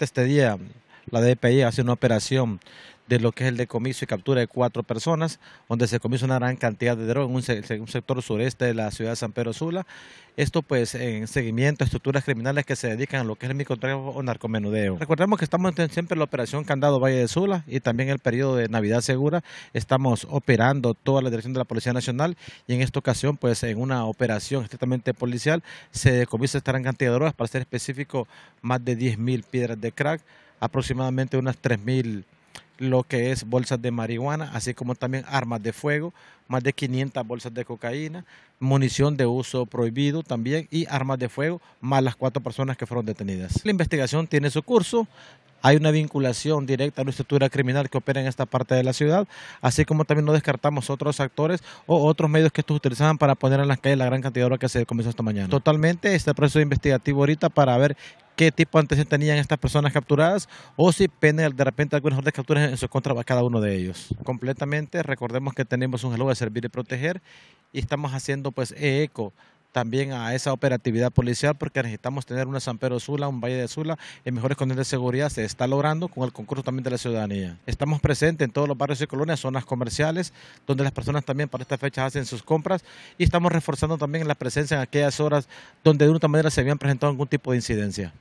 Este día la DPI hace una operación de lo que es el decomiso y captura de cuatro personas, donde se comienza una gran cantidad de droga en un, sector sureste de la ciudad de San Pedro Sula. Esto pues en seguimiento a estructuras criminales que se dedican a lo que es el microtráfico o narcomenudeo. Recordemos que estamos siempre en la operación Candado Valle de Sula y también el periodo de Navidad Segura. Estamos operando toda la dirección de la Policía Nacional y en esta ocasión pues en una operación estrictamente policial se decomisa esta gran cantidad de drogas, para ser específico más de 10.000 piedras de crack aproximadamente unas 3.000 lo que es bolsas de marihuana, así como también armas de fuego, más de 500 bolsas de cocaína, munición de uso prohibido también y armas de fuego, más las cuatro personas que fueron detenidas. La investigación tiene su curso, hay una vinculación directa a la estructura criminal que opera en esta parte de la ciudad, así como también no descartamos otros actores o otros medios que estos utilizaban para poner en las calles la gran cantidad de lo que se comenzó esta mañana. Totalmente, este proceso investigativo ahorita para ver qué tipo de antecedentes tenían estas personas capturadas o si penden de repente algunas otras capturas en su contra cada uno de ellos. Completamente, recordemos que tenemos un reloj de servir y proteger y estamos haciendo pues eco también a esa operatividad policial porque necesitamos tener una San Pedro Sula, un Valle de Sula en mejores condiciones de seguridad. Se está logrando con el concurso también de la ciudadanía. Estamos presentes en todos los barrios y colonias, zonas comerciales, donde las personas también para esta fecha hacen sus compras y estamos reforzando también la presencia en aquellas horas donde de una manera se habían presentado algún tipo de incidencia.